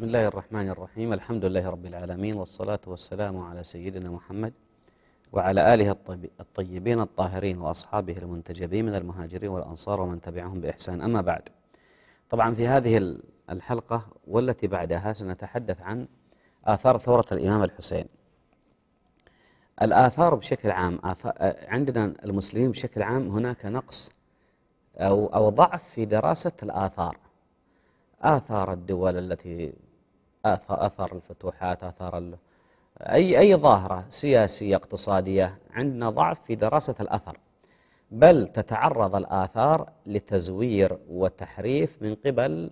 بسم الله الرحمن الرحيم الحمد لله رب العالمين والصلاة والسلام على سيدنا محمد وعلى آله الطيبين الطاهرين وأصحابه المنتجبين من المهاجرين والأنصار ومن تبعهم بإحسان أما بعد طبعا في هذه الحلقة والتي بعدها سنتحدث عن آثار ثورة الإمام الحسين الآثار بشكل عام عندنا المسلمين بشكل عام هناك نقص أو, أو ضعف في دراسة الآثار آثار الدول التي أثر, الفتوحات أثر أي, أي ظاهرة سياسية اقتصادية عندنا ضعف في دراسة الأثر بل تتعرض الآثار لتزوير وتحريف من قبل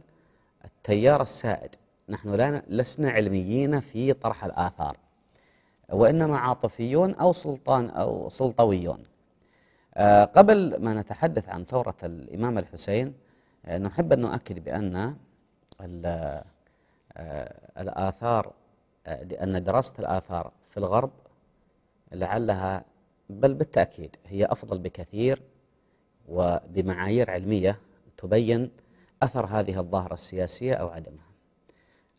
التيار السائد نحن لا لسنا علميين في طرح الآثار وإنما عاطفيون أو سلطان أو سلطويون آه، قبل ما نتحدث عن ثورة الإمام الحسين آه، نحب أن نؤكد بأن آه، الآثار آه، لأن دراسة الآثار في الغرب لعلها بل بالتأكيد هي أفضل بكثير وبمعايير علمية تبين أثر هذه الظاهرة السياسية أو عدمها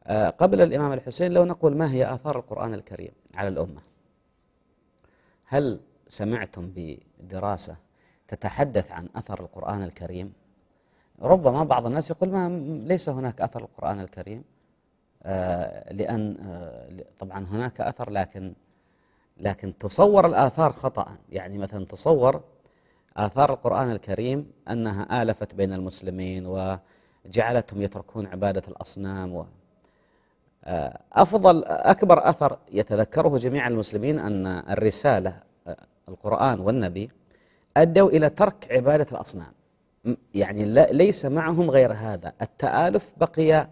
آه، قبل الإمام الحسين لو نقول ما هي آثار القرآن الكريم على الأمة هل سمعتم بدراسة تتحدث عن أثر القرآن الكريم ربما بعض الناس يقول ما ليس هناك أثر القرآن الكريم آه، لأن آه، طبعا هناك أثر لكن لكن تصور الآثار خطأ يعني مثلا تصور آثار القرآن الكريم أنها آلفت بين المسلمين وجعلتهم يتركون عبادة الأصنام و آه، أفضل أكبر أثر يتذكره جميع المسلمين أن الرسالة القرآن والنبي أدوا إلى ترك عبادة الأصنام يعني ليس معهم غير هذا التآلف بقي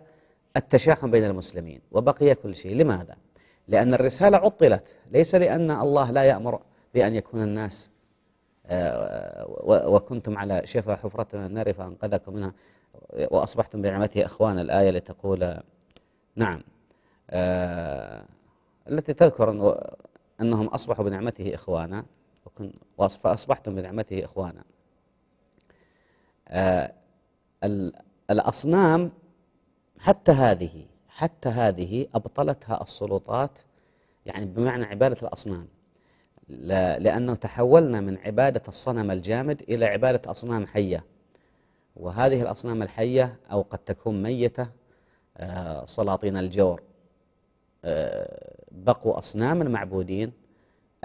التشاحن بين المسلمين وبقي كل شيء لماذا؟ لأن الرسالة عطلت ليس لأن الله لا يأمر بأن يكون الناس آه، وكنتم على شفا حفرة من النار فأنقذكم منها وأصبحتم بنعمته أخوانا الآية لتقول تقول نعم آه، التي تذكر أنهم أصبحوا بنعمته إخوانا فأصبحتم بنعمته إخوانا آه، الأصنام حتى هذه حتى هذه أبطلتها السلطات يعني بمعنى عبادة الأصنام لأنه تحولنا من عبادة الصنم الجامد إلى عبادة أصنام حية وهذه الأصنام الحية أو قد تكون ميتة آه، سلاطين الجور آه، بقوا أصناما معبودين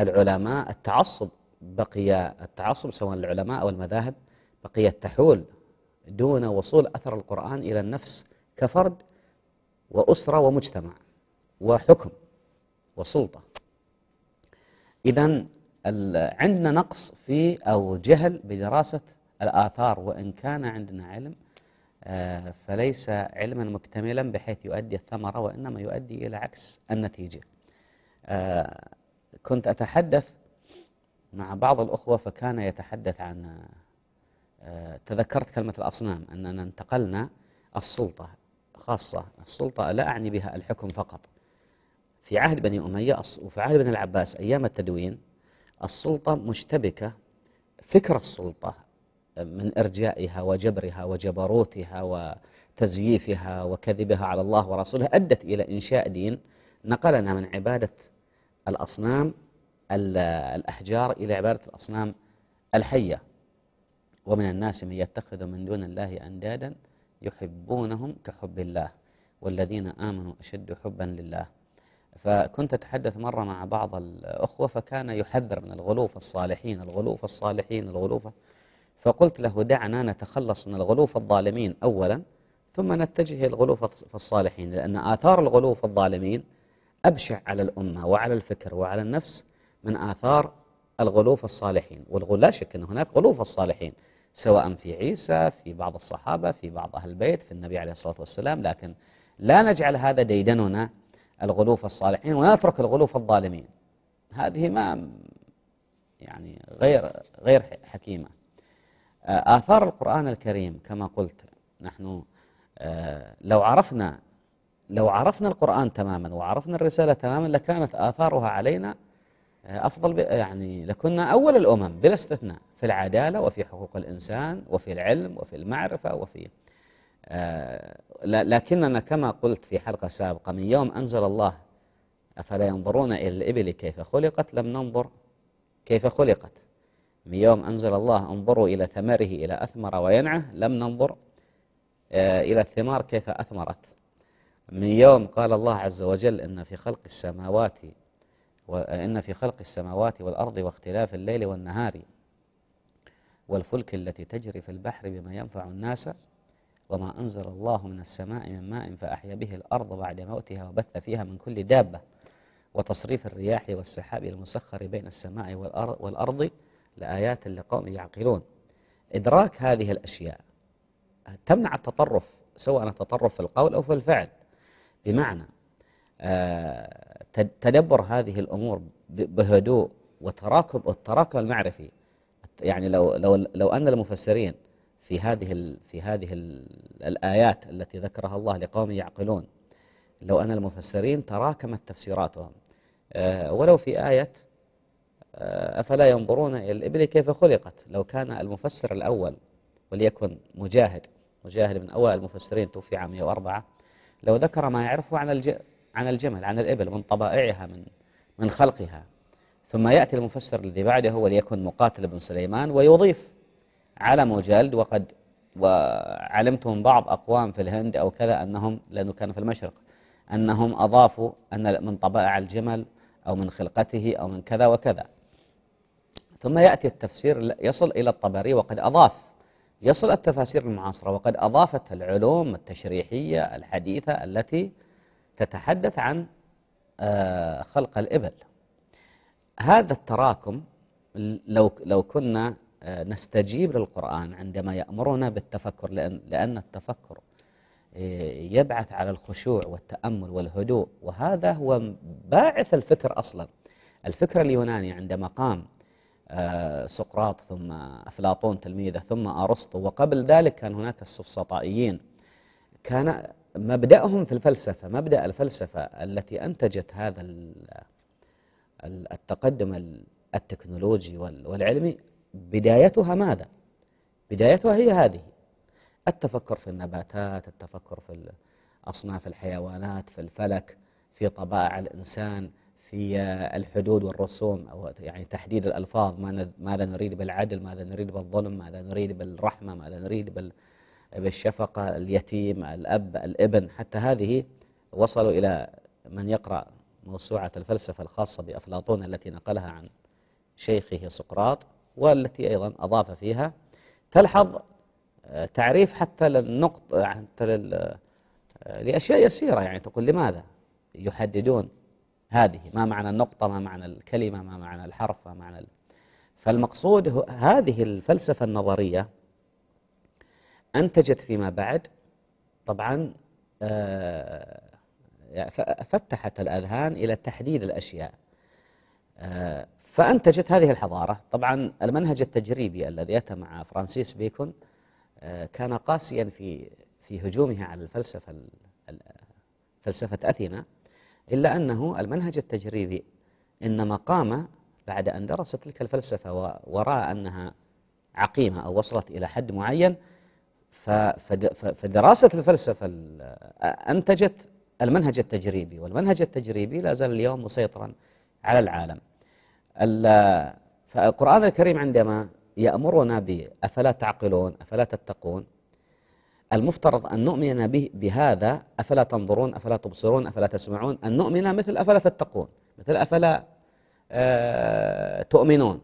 العلماء التعصب بقي التعصب سواء العلماء أو المذاهب بقيت تحول دون وصول أثر القرآن إلى النفس كفرد وأسرة ومجتمع وحكم وسلطة إذا عندنا نقص في أو جهل بدراسة الآثار وإن كان عندنا علم آه، فليس علما مكتملا بحيث يؤدي الثمرة وإنما يؤدي إلى عكس النتيجة آه، كنت أتحدث مع بعض الأخوة فكان يتحدث عن آه، تذكرت كلمة الأصنام أننا انتقلنا السلطة خاصة السلطة لا أعني بها الحكم فقط في عهد بني أمية وفي عهد بني العباس أيام التدوين السلطة مشتبكة فكر السلطة من إرجائها وجبرها وجبروتها وتزييفها وكذبها على الله ورسوله أدت إلى إنشاء دين نقلنا من عبادة الأصنام الأحجار إلى عبادة الأصنام الحية ومن الناس من يتخذ من دون الله أندادا يحبونهم كحب الله والذين آمنوا أشد حبا لله فكنت أتحدث مرة مع بعض الأخوة فكان يحذر من الغلوف الصالحين الغلوف الصالحين الغلوف فقلت له دعنا نتخلص من الغلوف الظالمين أولا ثم نتجه إلى في الصالحين لأن آثار الغلوف الظالمين أبشع على الأمة وعلى الفكر وعلى النفس من آثار الغلوف الصالحين والغلو لا شك أن هناك غلوف الصالحين سواء في عيسى في بعض الصحابة في بعض أهل البيت في النبي عليه الصلاة والسلام لكن لا نجعل هذا ديدننا الغلوف الصالحين ونترك الغلوف الظالمين هذه ما يعني غير غير حكيمة آه، آثار القرآن الكريم كما قلت نحن آه، لو عرفنا لو عرفنا القرآن تماما وعرفنا الرسالة تماما لكانت آثارها علينا آه، أفضل يعني لكنا أول الأمم بلا استثناء في العدالة وفي حقوق الإنسان وفي العلم وفي المعرفة وفي آه، لكننا كما قلت في حلقة سابقة من يوم أنزل الله أفلا ينظرون إلى الإبل كيف خلقت لم ننظر كيف خلقت من يوم أنزل الله انظروا إلى ثمره إلى أثمر وينعه لم ننظر آه، إلى الثمار كيف أثمرت من يوم قال الله عز وجل إن في خلق السماوات وإن في خلق السماوات والأرض واختلاف الليل والنهار والفلك التي تجري في البحر بما ينفع الناس وما أنزل الله من السماء من ماء فأحيا به الأرض بعد موتها وبث فيها من كل دابة وتصريف الرياح والسحاب المسخر بين السماء والأرض لآيات لقوم يعقلون إدراك هذه الأشياء تمنع التطرف سواء التطرف في القول أو في الفعل بمعنى آه، تدبر هذه الأمور بهدوء وتراكم التراكم المعرفي يعني لو لو لو ان المفسرين في هذه في هذه الايات التي ذكرها الله لقوم يعقلون لو ان المفسرين تراكمت تفسيراتهم آه، ولو في ايه آه، افلا ينظرون الى الابل كيف خلقت لو كان المفسر الاول وليكن مجاهد مجاهد من اوائل المفسرين توفي عام 104 لو ذكر ما يعرفه عن عن الجمل عن الابل من طبائعها من من خلقها ثم يأتي المفسر الذي بعده وليكن مقاتل بن سليمان ويضيف على مجلد وقد وعلمتهم بعض أقوام في الهند أو كذا أنهم لأنه كانوا في المشرق أنهم أضافوا أن من طبائع الجمل أو من خلقته أو من كذا وكذا ثم يأتي التفسير يصل إلى الطبري وقد أضاف يصل التفاسير المعاصرة وقد أضافت العلوم التشريحية الحديثة التي تتحدث عن آه، خلق الإبل هذا التراكم لو لو كنا آه، نستجيب للقرآن عندما يأمرنا بالتفكر لأن, لأن التفكر آه، يبعث على الخشوع والتأمل والهدوء وهذا هو باعث الفكر أصلا الفكر اليوناني عندما قام آه، سقراط ثم أفلاطون تلميذه ثم أرسطو وقبل ذلك كان هناك السفسطائيين كان مبدأهم في الفلسفة مبدأ الفلسفة التي أنتجت هذا التقدم التكنولوجي والعلمي بدايتها ماذا؟ بدايتها هي هذه التفكر في النباتات التفكر في أصناف الحيوانات في الفلك في طبائع الإنسان في آه، الحدود والرسوم أو يعني تحديد الألفاظ ماذا نريد بالعدل ماذا نريد بالظلم ماذا نريد بالرحمة ماذا نريد بالشفقة اليتيم الأب الابن حتى هذه وصلوا إلى من يقرأ موسوعة الفلسفة الخاصة بأفلاطون التي نقلها عن شيخه سقراط والتي أيضا أضاف فيها تلحظ آه، تعريف حتى للنقط آه، حتى لل... آه، لأشياء يسيرة يعني تقول لماذا يحددون هذه ما معنى النقطة ما معنى الكلمة ما معنى الحرف ما معنى ال... فالمقصود هذه الفلسفة النظرية أنتجت فيما بعد طبعا آه يعني فتحت الأذهان إلى تحديد الأشياء آه، فأنتجت هذه الحضارة طبعا المنهج التجريبي الذي أتى مع فرانسيس بيكون آه، كان قاسيا في في هجومه على الفلسفة فلسفة أثينا إلا أنه المنهج التجريبي إنما قام بعد أن درس تلك الفلسفة ورأى أنها عقيمة أو وصلت إلى حد معين فدراسة الفلسفة آه، أنتجت المنهج التجريبي والمنهج التجريبي لا زال اليوم مسيطرا على العالم فالقرآن الكريم عندما يأمرنا بأفلا تعقلون أفلا تتقون المفترض أن نؤمن به بهذا أفلا تنظرون أفلا تبصرون أفلا تسمعون أن نؤمن مثل أفلا تتقون مثل أفلا آه، تؤمنون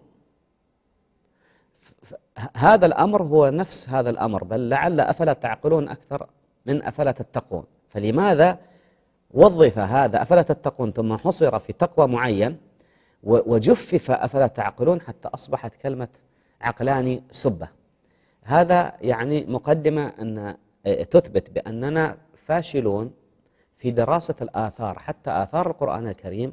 هذا الأمر هو نفس هذا الأمر بل لعل أفلا تعقلون أكثر من أفلا تتقون فلماذا وظف هذا أفلا تتقون ثم حصر في تقوى معين وجفف أفلا تعقلون حتى أصبحت كلمة عقلاني سبة هذا يعني مقدمة أن آه، تثبت بأننا فاشلون في دراسة الآثار حتى آثار القرآن الكريم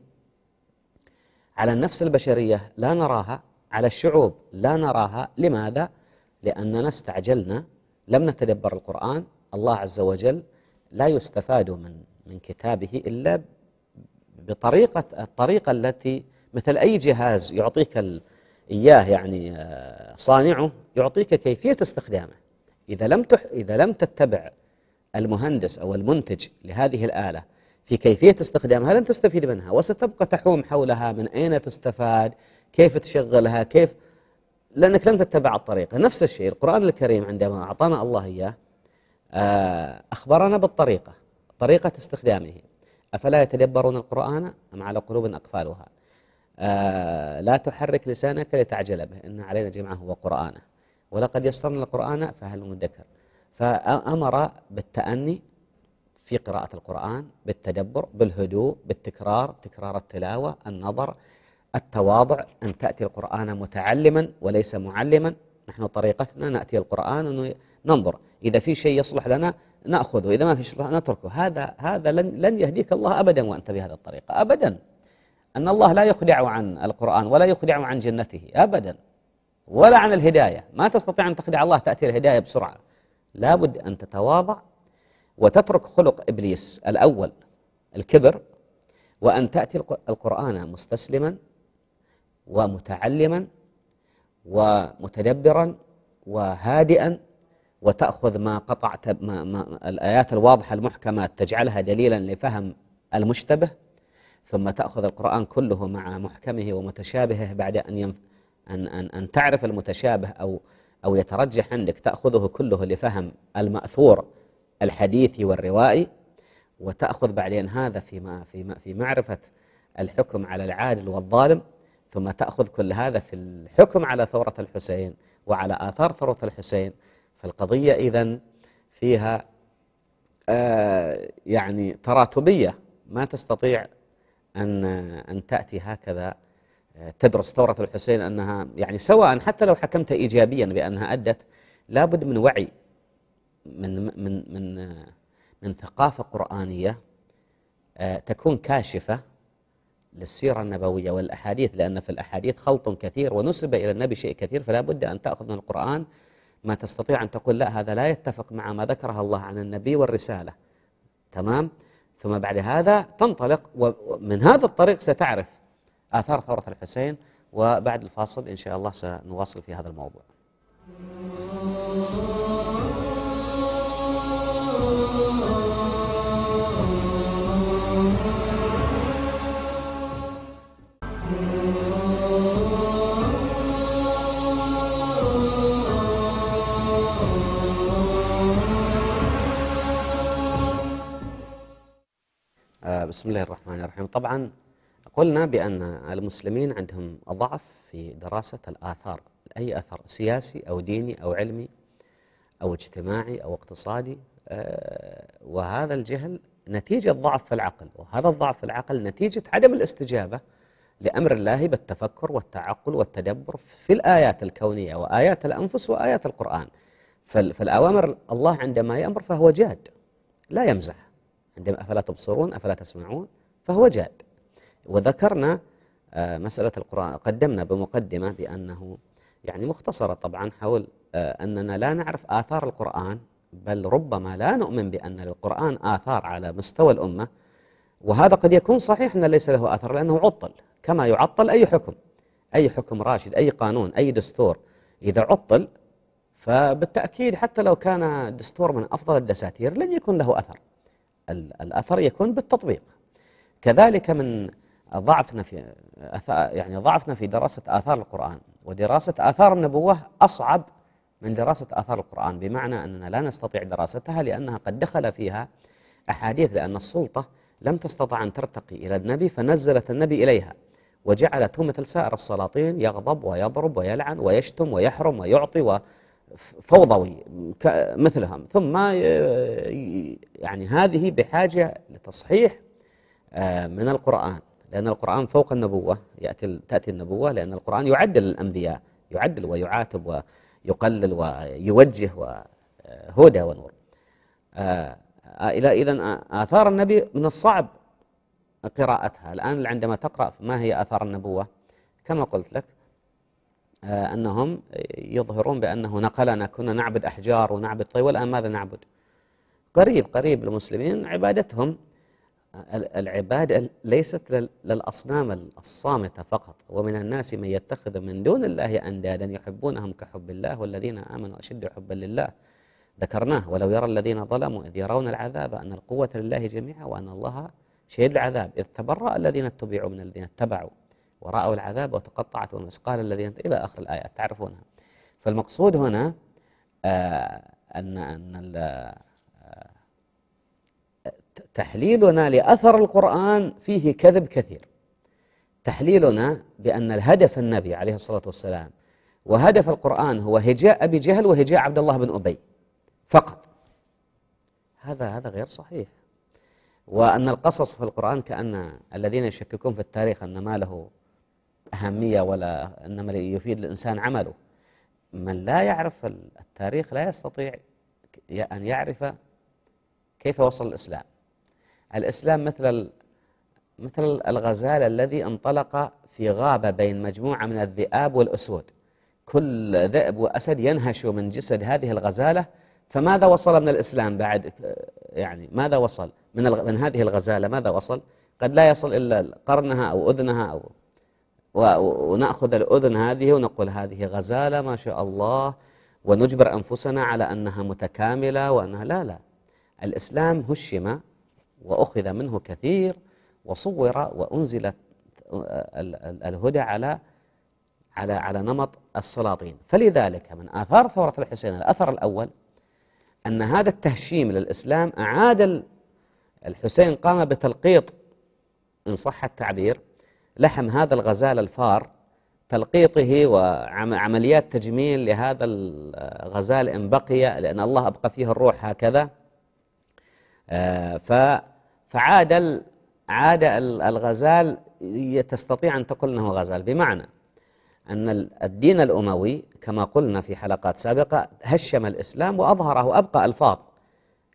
على النفس البشرية لا نراها على الشعوب لا نراها لماذا؟ لأننا استعجلنا لم نتدبر القرآن الله عز وجل لا يستفاد من من كتابه إلا بطريقة الطريقة التي مثل أي جهاز يعطيك إياه يعني آه، صانعه يعطيك كيفية استخدامه إذا لم تح إذا لم تتبع المهندس أو المنتج لهذه الآلة في كيفية استخدامها لن تستفيد منها وستبقى تحوم حولها من أين تستفاد كيف تشغلها كيف لأنك لم تتبع الطريقة نفس الشيء القرآن الكريم عندما أعطانا الله إياه آه، أخبرنا بالطريقة طريقة استخدامه أفلا يتدبرون القرآن أم على قلوب أقفالها آه لا تحرك لسانك لتعجل به إن علينا جمعه وقرآنه ولقد يسرنا القرآن فهل مدكر فأمر بالتأني في قراءة القرآن بالتدبر بالهدوء بالتكرار تكرار التلاوة النظر التواضع أن تأتي القرآن متعلما وليس معلما نحن طريقتنا نأتي القرآن ننظر إذا في شيء يصلح لنا نأخذه إذا ما في شيء نتركه هذا هذا لن, لن يهديك الله أبدا وأنت بهذه الطريقة أبدا أن الله لا يخدع عن القرآن ولا يخدع عن جنته أبدا ولا عن الهداية ما تستطيع أن تخدع الله تأتي الهداية بسرعة لابد أن تتواضع وتترك خلق إبليس الأول الكبر وأن تأتي القرآن مستسلما ومتعلما ومتدبرا وهادئا وتأخذ ما قطعت ما ما الآيات الواضحة المحكمة تجعلها دليلا لفهم المشتبه ثم تأخذ القرآن كله مع محكمه ومتشابهه بعد أن ينف أن أن أن تعرف المتشابه أو أو يترجح عندك تأخذه كله لفهم المأثور الحديثي والروائي وتأخذ بعدين هذا في في في معرفة الحكم على العادل والظالم ثم تأخذ كل هذا في الحكم على ثورة الحسين وعلى آثار ثورة الحسين فالقضية إذا فيها آه يعني تراتبية ما تستطيع أن أن تأتي هكذا آه، تدرس ثورة الحسين أنها يعني سواء حتى لو حكمت إيجابيا بأنها أدت لابد من وعي من من من آه، من ثقافة قرآنية آه، تكون كاشفة للسيرة النبوية والأحاديث لأن في الأحاديث خلط كثير ونسب إلى النبي شيء كثير فلا بد أن تأخذ من القرآن ما تستطيع أن تقول لا هذا لا يتفق مع ما ذكرها الله عن النبي والرسالة تمام ثم بعد هذا تنطلق ومن هذا الطريق ستعرف آثار ثورة الحسين وبعد الفاصل إن شاء الله سنواصل في هذا الموضوع بسم الله الرحمن الرحيم طبعا قلنا بأن المسلمين عندهم ضعف في دراسة الآثار أي أثر سياسي أو ديني أو علمي أو اجتماعي أو اقتصادي آه، وهذا الجهل نتيجة ضعف في العقل وهذا الضعف في العقل نتيجة عدم الاستجابة لأمر الله بالتفكر والتعقل والتدبر في الآيات الكونية وآيات الأنفس وآيات القرآن فالأوامر الله عندما يأمر فهو جاد لا يمزح عندما أفلا تبصرون أفلا تسمعون فهو جاد وذكرنا آه، مسألة القرآن قدمنا بمقدمة بأنه يعني مختصرة طبعا حول آه، أننا لا نعرف آثار القرآن بل ربما لا نؤمن بأن للقرآن آثار على مستوى الأمة وهذا قد يكون صحيح أنه ليس له آثار لأنه عطل كما يعطل أي حكم أي حكم راشد أي قانون أي دستور إذا عطل فبالتأكيد حتى لو كان دستور من أفضل الدساتير لن يكون له أثر الأثر يكون بالتطبيق كذلك من ضعفنا في يعني ضعفنا في دراسة آثار القرآن ودراسة آثار النبوة أصعب من دراسة آثار القرآن بمعنى أننا لا نستطيع دراستها لأنها قد دخل فيها أحاديث لأن السلطة لم تستطع أن ترتقي إلى النبي فنزلت النبي إليها وجعلته مثل سائر السلاطين يغضب ويضرب ويلعن ويشتم ويحرم ويعطي و فوضوي مثلهم ثم آه، يعني هذه بحاجة لتصحيح آه، من القرآن لأن القرآن فوق النبوة يأتي تأتي النبوة لأن القرآن يعدل الأنبياء يعدل ويعاتب ويقلل ويوجه وهدى آه، ونور إلى إذا آثار النبي من الصعب قراءتها الآن عندما تقرأ ما هي آثار النبوة كما قلت لك آه، أنهم يظهرون بأنه نقلنا كنا نعبد أحجار ونعبد طيب والآن ماذا نعبد قريب قريب المسلمين عبادتهم آه، العبادة ليست للأصنام الصامتة فقط ومن الناس من يتخذ من دون الله أندادا يحبونهم كحب الله والذين آمنوا أشد حبا لله ذكرناه ولو يرى الذين ظلموا إذ يرون العذاب أن القوة لله جميعا وأن الله شهيد العذاب إذ تبرأ الذين اتبعوا من الذين اتبعوا ورأوا العذاب وتقطعت والناس الذي الذين إلى آخر الآيات تعرفونها فالمقصود هنا آه، أن أن آه، تحليلنا لأثر القرآن فيه كذب كثير تحليلنا بأن الهدف النبي عليه الصلاة والسلام وهدف القرآن هو هجاء أبي جهل وهجاء عبد الله بن أبي فقط هذا هذا غير صحيح وأن القصص في القرآن كأن الذين يشككون في التاريخ أن ما له أهمية ولا إنما يفيد الإنسان عمله من لا يعرف التاريخ لا يستطيع أن يعرف كيف وصل الإسلام الإسلام مثل مثل الغزال الذي انطلق في غابة بين مجموعة من الذئاب والأسود كل ذئب وأسد ينهش من جسد هذه الغزالة فماذا وصل من الإسلام بعد يعني ماذا وصل من, من هذه الغزالة ماذا وصل قد لا يصل إلا قرنها أو أذنها أو ونأخذ الأذن هذه ونقول هذه غزالة ما شاء الله ونجبر أنفسنا على أنها متكاملة وأنها لا لا الإسلام هشم وأخذ منه كثير وصور وأنزلت الهدى على على على نمط السلاطين فلذلك من آثار ثورة الحسين الأثر الأول أن هذا التهشيم للإسلام أعاد الحسين قام بتلقيط إن صح التعبير لحم هذا الغزال الفار تلقيطه وعمليات تجميل لهذا الغزال إن بقي لأن الله أبقى فيه الروح هكذا آه، فعاد عاد الغزال تستطيع أن تقول أنه غزال بمعنى أن الدين الأموي كما قلنا في حلقات سابقة هشم الإسلام وأظهره أبقى ألفاظ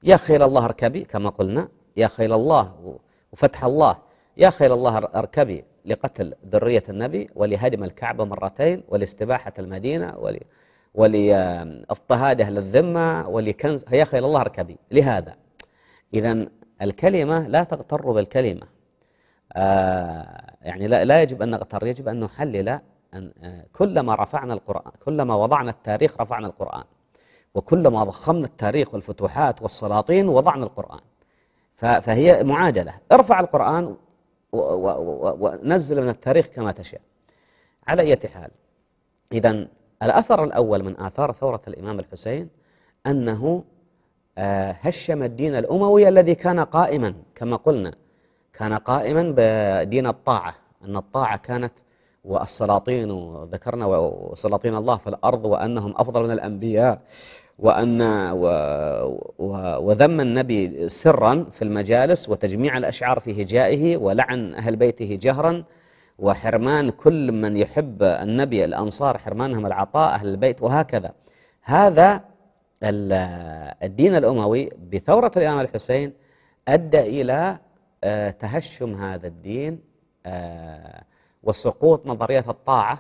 يا خيل الله اركبي كما قلنا يا خيل الله وفتح الله يا خيل الله اركبي لقتل ذرية النبي ولهدم الكعبة مرتين ولاستباحة المدينة ولاضطهاد أهل الذمة ولكنز يا أخي الله اركبي لهذا إذا الكلمة لا تغتر بالكلمة آه يعني لا, لا يجب أن نغتر يجب أن نحلل أن آه كلما رفعنا القرآن كلما وضعنا التاريخ رفعنا القرآن وكلما ضخمنا التاريخ والفتوحات والسلاطين وضعنا القرآن فهي معادلة ارفع القرآن ونزل من التاريخ كما تشاء على أي حال إذا الأثر الأول من آثار ثورة الإمام الحسين أنه آه، هشم الدين الأموي الذي كان قائما كما قلنا كان قائما بدين الطاعة أن الطاعة كانت والسلاطين وذكرنا وسلاطين الله في الأرض وأنهم أفضل من الأنبياء وأن وذم النبي سرا في المجالس وتجميع الأشعار في هجائه ولعن أهل بيته جهرا وحرمان كل من يحب النبي الأنصار حرمانهم العطاء أهل البيت وهكذا هذا الدين الأموي بثورة الإمام الحسين أدى إلى آه، تهشم هذا الدين آه، وسقوط نظرية الطاعة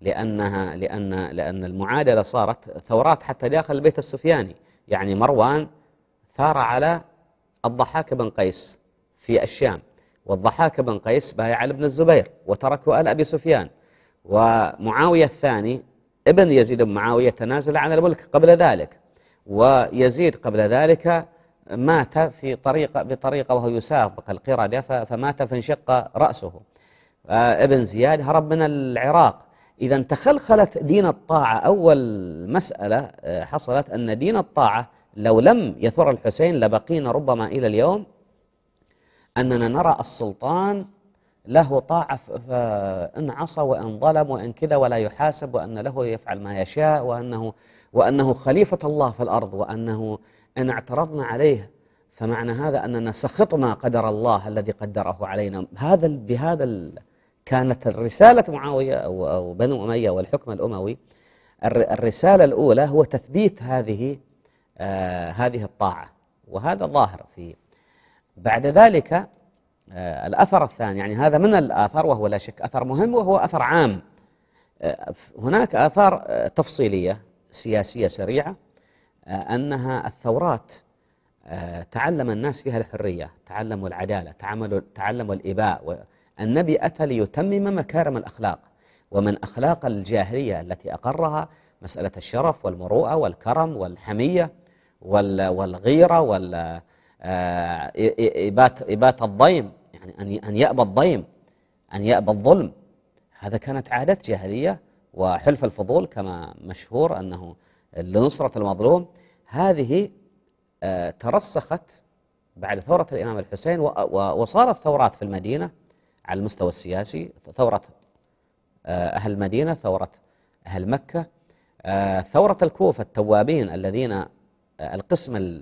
لأنها لأن لأن المعادلة صارت ثورات حتى داخل البيت السفياني يعني مروان ثار على الضحاك بن قيس في الشام والضحاك بن قيس بايع على ابن الزبير وتركه آل أبي سفيان ومعاوية الثاني ابن يزيد بن معاوية تنازل عن الملك قبل ذلك ويزيد قبل ذلك مات في طريقة بطريقة وهو يسابق القردة فمات فانشق رأسه آه، ابن زياد هرب من العراق إذا تخلخلت دين الطاعة أول مسألة آه، حصلت أن دين الطاعة لو لم يثور الحسين لبقينا ربما إلى اليوم أننا نرى السلطان له طاعة فإن عصى وإن ظلم وإن كذا ولا يحاسب وأن له يفعل ما يشاء وأنه, وأنه خليفة الله في الأرض وأنه إن اعترضنا عليه فمعنى هذا أننا سخطنا قدر الله الذي قدره علينا هذا بهذا كانت رسالة معاوية أو, بنو أمية والحكم الأموي الرسالة الأولى هو تثبيت هذه آه، هذه الطاعة وهذا ظاهر في بعد ذلك آه، الأثر الثاني يعني هذا من الآثار وهو لا شك أثر مهم وهو أثر عام آه، هناك آثار تفصيلية سياسية سريعة أنها الثورات تعلم الناس فيها الحرية تعلموا العدالة تعلموا الإباء النبي أتى ليتمم مكارم الأخلاق ومن أخلاق الجاهلية التي أقرها مسألة الشرف والمروءة والكرم والحمية والغيرة وإبات آه، إبات, الضيم يعني أن يأبى الضيم أن يأبى الظلم هذا كانت عادة جاهلية وحلف الفضول كما مشهور أنه لنصرة المظلوم هذه آه، ترسخت بعد ثورة الإمام الحسين وصارت ثورات في المدينة على المستوى السياسي ثورة آه، أهل المدينة ثورة أهل مكة آه، ثورة الكوفة التوابين الذين آه، القسم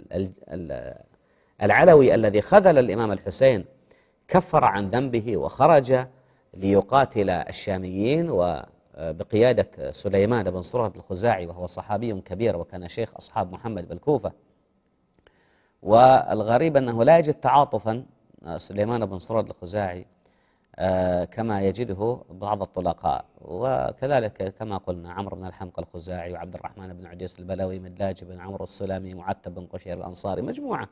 العلوي الذي خذل الإمام الحسين كفر عن ذنبه وخرج ليقاتل الشاميين وبقيادة سليمان بن صرة الخزاعي وهو صحابي كبير وكان شيخ أصحاب محمد بالكوفة والغريب أنه لا يجد تعاطفا سليمان بن صرد الخزاعي آه، كما يجده بعض الطلقاء وكذلك كما قلنا عمرو بن الحمق الخزاعي وعبد الرحمن بن عجيس البلوي مدلاج بن عمرو السلمي معتب بن قشير الأنصاري مجموعة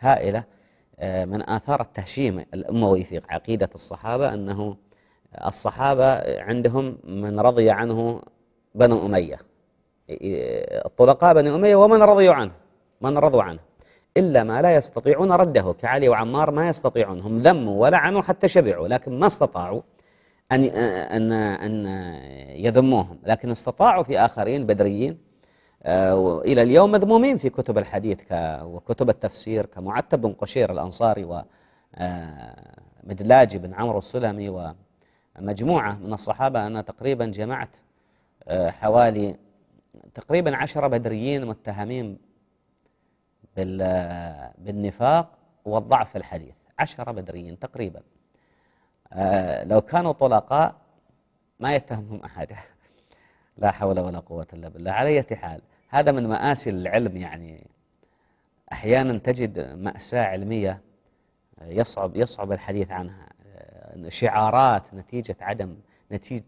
هائلة آه، من آثار التهشيم الأموي في عقيدة الصحابة أنه الصحابة عندهم من رضي عنه بنو أمية الطلقاء بني أمية ومن رضيوا عنه من رضوا عنه إلا ما لا يستطيعون رده كعلي وعمار ما يستطيعون هم ذموا ولعنوا حتى شبعوا لكن ما استطاعوا أن أن أن يذموهم لكن استطاعوا في آخرين بدريين آه، إلى اليوم مذمومين في كتب الحديث وكتب التفسير كمعتب بن قشير الأنصاري و آه، مدلاجي بن عمرو السلمي ومجموعة من الصحابة أنا تقريبا جمعت آه، حوالي تقريبا عشرة بدريين متهمين بالنفاق والضعف في الحديث عشرة بدريين تقريبا آه، لو كانوا طلقاء ما يتهمهم أحد لا حول ولا قوة إلا بالله على أي حال هذا من مآسي العلم يعني أحيانا تجد مأساة علمية يصعب يصعب الحديث عنها آه، شعارات نتيجة عدم نتيجة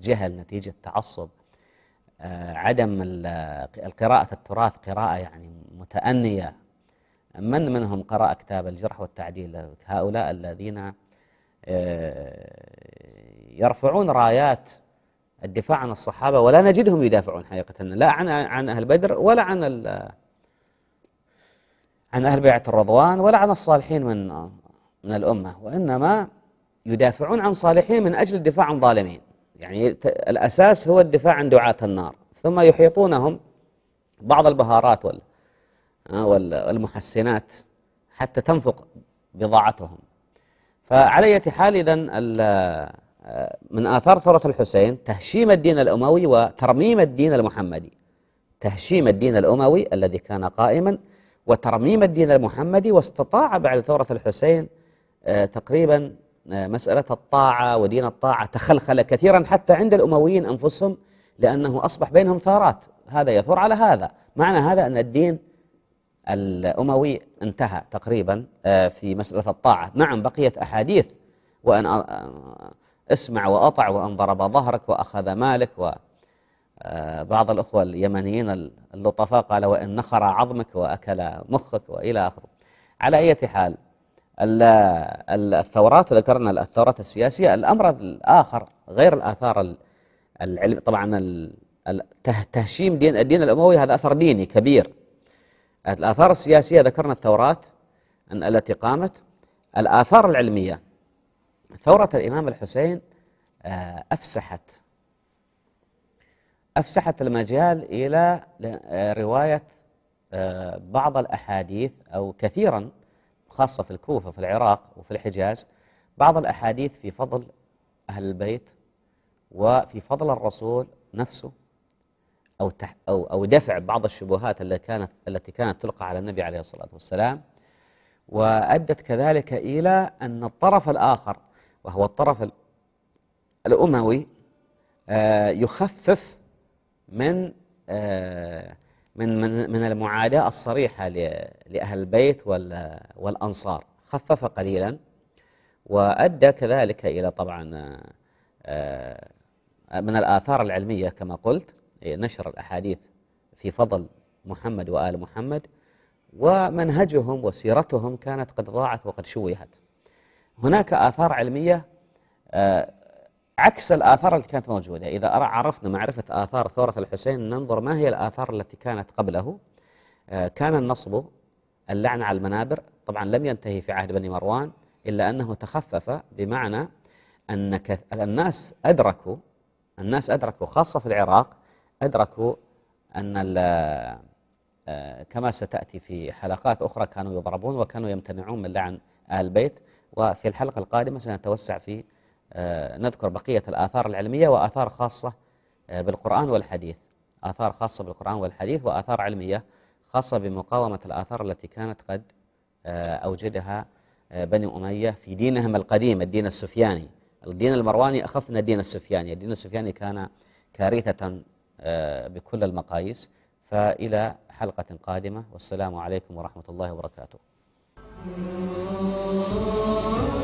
جهل نتيجة تعصب آه، عدم آه، القراءة التراث قراءة يعني متأنية من منهم قرأ كتاب الجرح والتعديل هؤلاء الذين آه، يرفعون رايات الدفاع عن الصحابة ولا نجدهم يدافعون حقيقة لا عن عن أهل بدر ولا عن عن أهل بيعة الرضوان ولا عن الصالحين من من الأمة وإنما يدافعون عن صالحين من أجل الدفاع عن ظالمين يعني الأساس هو الدفاع عن دعاة النار ثم يحيطونهم بعض البهارات وال آه، والمحسنات حتى تنفق بضاعتهم فعلى أية حال إذا آه، من آثار ثورة الحسين تهشيم الدين الأموي وترميم الدين المحمدي تهشيم الدين الأموي الذي كان قائما وترميم الدين المحمدي واستطاع بعد ثورة الحسين آه، تقريبا آه، مسألة الطاعة ودين الطاعة تخلخل كثيرا حتى عند الأمويين أنفسهم لأنه أصبح بينهم ثارات هذا يثور على هذا معنى هذا أن الدين الأموي انتهى تقريبا آه، في مسألة الطاعة نعم بقيت أحاديث وأن آه، اسمع وأطع وأن ضرب ظهرك وأخذ مالك و بعض الأخوة اليمنيين اللطفاء قال وإن نخر عظمك وأكل مخك وإلى آخره على أي حال الثورات ذكرنا الثورات السياسية الأمر الآخر غير الآثار العلم طبعا تهشيم دين الدين الأموي هذا أثر ديني كبير الآثار السياسية ذكرنا الثورات التي قامت الآثار العلمية ثورة الإمام الحسين آه، أفسحت أفسحت المجال إلى آه، رواية آه، بعض الأحاديث أو كثيرا خاصة في الكوفة في العراق وفي الحجاز بعض الأحاديث في فضل أهل البيت وفي فضل الرسول نفسه أو أو أو دفع بعض الشبهات التي كانت التي كانت تلقى على النبي عليه الصلاة والسلام وأدت كذلك إلى أن الطرف الآخر وهو الطرف الأموي آه، يخفف من آه، من من من المعاداة الصريحة لأهل البيت والأنصار خفف قليلا وأدى كذلك إلى طبعا آه، آه، من الآثار العلمية كما قلت إيه، نشر الأحاديث في فضل محمد وآل محمد ومنهجهم وسيرتهم كانت قد ضاعت وقد شوهت هناك آثار علمية آه، عكس الآثار التي كانت موجودة إذا عرفنا معرفة آثار ثورة الحسين ننظر ما هي الآثار التي كانت قبله آه، كان النصب اللعن على المنابر طبعا لم ينتهي في عهد بني مروان إلا أنه تخفف بمعنى أن الناس أدركوا الناس أدركوا خاصة في العراق أدركوا أن آه، كما ستأتي في حلقات أخرى كانوا يضربون وكانوا يمتنعون من لعن آل البيت وفي الحلقة القادمة سنتوسع في آه، نذكر بقية الآثار العلمية وآثار خاصة آه، بالقرآن والحديث آثار خاصة بالقرآن والحديث وآثار علمية خاصة بمقاومة الآثار التي كانت قد آه، أوجدها بني أمية في دينهم القديم الدين السفياني الدين المرواني أخف من الدين السفياني الدين السفياني كان كارثة بكل المقاييس فإلى حلقة قادمة والسلام عليكم ورحمة الله وبركاته